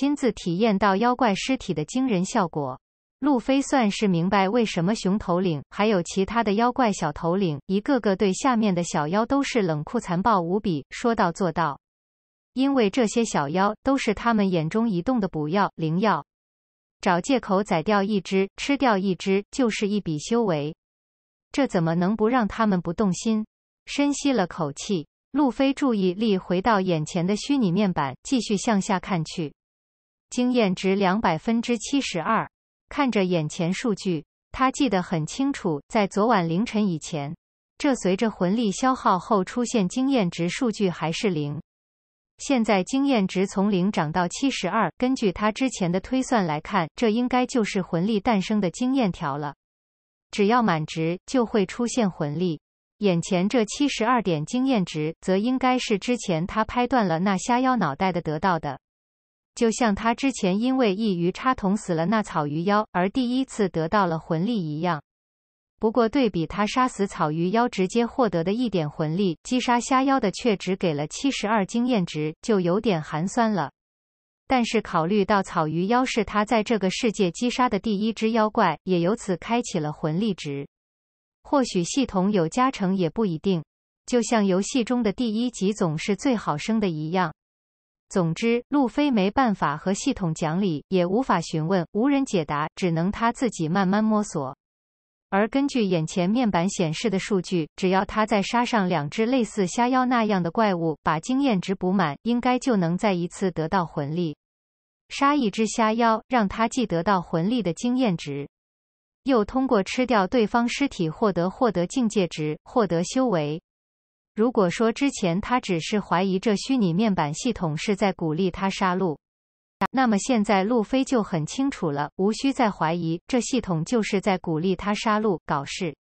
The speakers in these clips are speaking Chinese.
亲自体验到妖怪尸体的惊人效果，路飞算是明白为什么熊头领还有其他的妖怪小头领一个个对下面的小妖都是冷酷残暴无比，说到做到。因为这些小妖都是他们眼中移动的补药灵药，找借口宰掉一只，吃掉一只就是一笔修为，这怎么能不让他们不动心？深吸了口气，路飞注意力回到眼前的虚拟面板，继续向下看去。经验值两百分之七十二，看着眼前数据，他记得很清楚，在昨晚凌晨以前，这随着魂力消耗后出现经验值数据还是零。现在经验值从零涨到七十二，根据他之前的推算来看，这应该就是魂力诞生的经验条了。只要满值就会出现魂力，眼前这七十二点经验值，则应该是之前他拍断了那虾腰脑袋的得到的。就像他之前因为一鱼叉捅死了那草鱼妖而第一次得到了魂力一样，不过对比他杀死草鱼妖直接获得的一点魂力，击杀虾妖的却只给了七十二经验值，就有点寒酸了。但是考虑到草鱼妖是他在这个世界击杀的第一只妖怪，也由此开启了魂力值，或许系统有加成也不一定。就像游戏中的第一级总是最好升的一样。总之，路飞没办法和系统讲理，也无法询问，无人解答，只能他自己慢慢摸索。而根据眼前面板显示的数据，只要他再杀上两只类似虾妖那样的怪物，把经验值补满，应该就能再一次得到魂力。杀一只虾妖，让他既得到魂力的经验值，又通过吃掉对方尸体获得获得境界值，获得修为。如果说之前他只是怀疑这虚拟面板系统是在鼓励他杀戮，那么现在路飞就很清楚了，无需再怀疑，这系统就是在鼓励他杀戮搞事。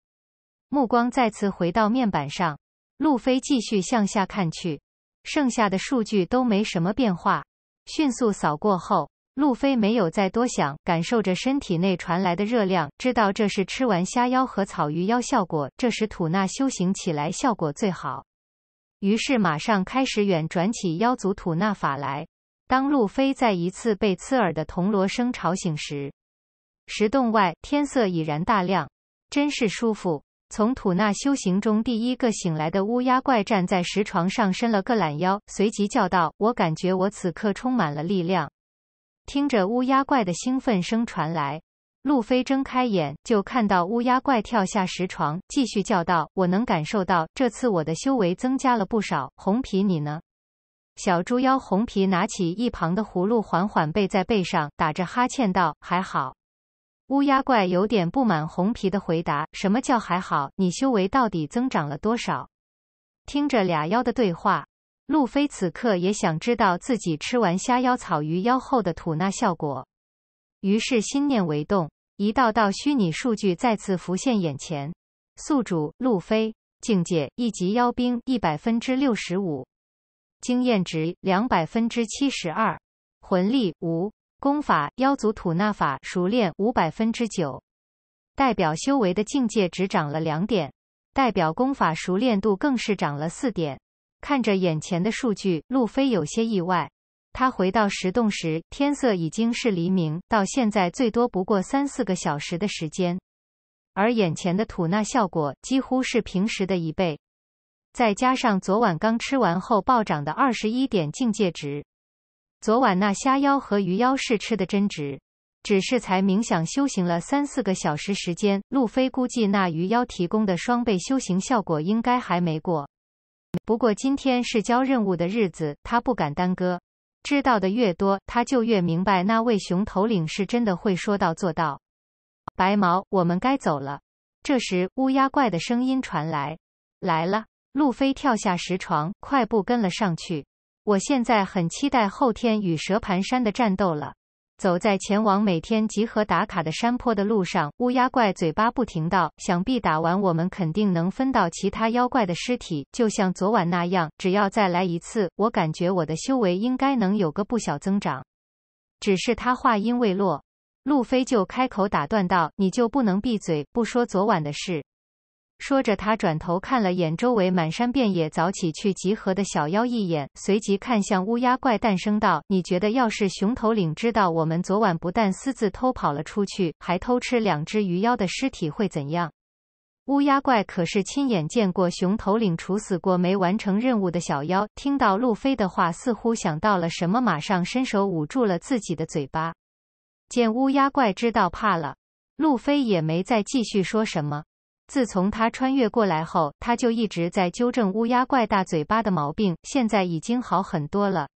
目光再次回到面板上，路飞继续向下看去，剩下的数据都没什么变化。迅速扫过后，路飞没有再多想，感受着身体内传来的热量，知道这是吃完虾腰和草鱼腰效果，这时吐纳修行起来效果最好。于是马上开始远转起妖族吐纳法来。当路飞再一次被刺耳的铜锣声吵醒时，石洞外天色已然大亮，真是舒服。从吐纳修行中第一个醒来的乌鸦怪站在石床上伸了个懒腰，随即叫道：“我感觉我此刻充满了力量。”听着乌鸦怪的兴奋声传来。路飞睁开眼，就看到乌鸦怪跳下石床，继续叫道：“我能感受到，这次我的修为增加了不少。”红皮，你呢？小猪妖红皮拿起一旁的葫芦，缓缓背在背上，打着哈欠道：“还好。”乌鸦怪有点不满红皮的回答：“什么叫还好？你修为到底增长了多少？”听着俩妖的对话，路飞此刻也想知道自己吃完虾妖、草鱼妖后的吐纳效果。于是心念为动，一道道虚拟数据再次浮现眼前。宿主路飞，境界一级妖兵，一百分之六十五，经验值两百分之七十二，魂力五，功法妖族吐纳法熟练五百分之九。代表修为的境界只涨了两点，代表功法熟练度更是涨了四点。看着眼前的数据，路飞有些意外。他回到石洞时，天色已经是黎明。到现在最多不过三四个小时的时间，而眼前的吐纳效果几乎是平时的一倍，再加上昨晚刚吃完后暴涨的二十一点境界值，昨晚那虾妖和鱼妖是吃的真值。只是才冥想修行了三四个小时时间，路飞估计那鱼妖提供的双倍修行效果应该还没过。不过今天是交任务的日子，他不敢耽搁。知道的越多，他就越明白那位熊头领是真的会说到做到。白毛，我们该走了。这时乌鸦怪的声音传来：“来了！”路飞跳下石床，快步跟了上去。我现在很期待后天与蛇盘山的战斗了。走在前往每天集合打卡的山坡的路上，乌鸦怪嘴巴不停道：“想必打完我们肯定能分到其他妖怪的尸体，就像昨晚那样。只要再来一次，我感觉我的修为应该能有个不小增长。”只是他话音未落，路飞就开口打断道：“你就不能闭嘴，不说昨晚的事？”说着，他转头看了眼周围满山遍野早起去集合的小妖一眼，随即看向乌鸦怪，诞生道：“你觉得，要是熊头领知道我们昨晚不但私自偷跑了出去，还偷吃两只鱼妖的尸体，会怎样？”乌鸦怪可是亲眼见过熊头领处死过没完成任务的小妖。听到路飞的话，似乎想到了什么，马上伸手捂住了自己的嘴巴。见乌鸦怪知道怕了，路飞也没再继续说什么。自从他穿越过来后，他就一直在纠正乌鸦怪大嘴巴的毛病，现在已经好很多了。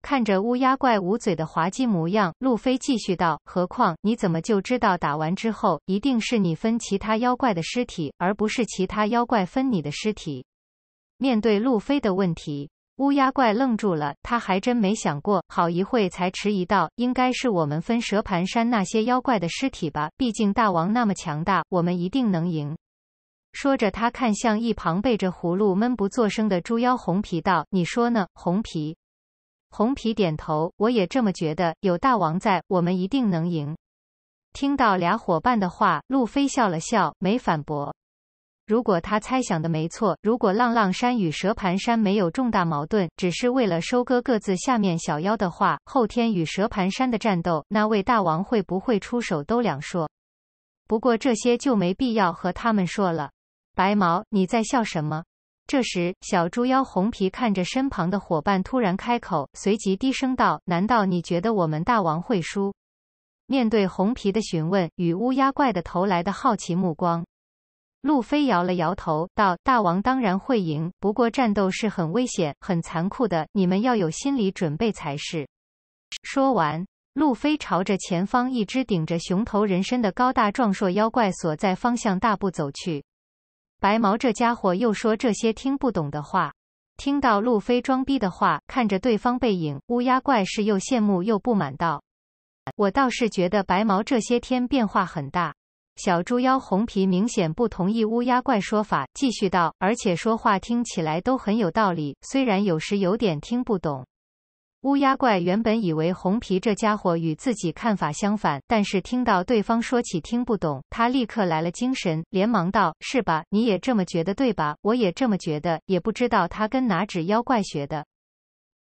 看着乌鸦怪捂嘴的滑稽模样，路飞继续道：“何况你怎么就知道打完之后一定是你分其他妖怪的尸体，而不是其他妖怪分你的尸体？”面对路飞的问题。乌鸦怪愣住了，他还真没想过。好一会才迟疑道：“应该是我们分蛇盘山那些妖怪的尸体吧？毕竟大王那么强大，我们一定能赢。”说着，他看向一旁背着葫芦闷不作声的猪妖红皮道：“你说呢？”红皮，红皮点头：“我也这么觉得，有大王在，我们一定能赢。”听到俩伙伴的话，路飞笑了笑，没反驳。如果他猜想的没错，如果浪浪山与蛇盘山没有重大矛盾，只是为了收割各自下面小妖的话，后天与蛇盘山的战斗，那位大王会不会出手都两说。不过这些就没必要和他们说了。白毛，你在笑什么？这时，小猪妖红皮看着身旁的伙伴，突然开口，随即低声道：“难道你觉得我们大王会输？”面对红皮的询问与乌鸦怪的投来的好奇目光。路飞摇了摇头，道：“大王当然会赢，不过战斗是很危险、很残酷的，你们要有心理准备才是。”说完，路飞朝着前方一只顶着熊头人身的高大壮硕妖怪所在方向大步走去。白毛这家伙又说这些听不懂的话。听到路飞装逼的话，看着对方背影，乌鸦怪是又羡慕又不满道：“我倒是觉得白毛这些天变化很大。”小猪妖红皮明显不同意乌鸦怪说法，继续道：“而且说话听起来都很有道理，虽然有时有点听不懂。”乌鸦怪原本以为红皮这家伙与自己看法相反，但是听到对方说起听不懂，他立刻来了精神，连忙道：“是吧？你也这么觉得对吧？我也这么觉得，也不知道他跟哪只妖怪学的。”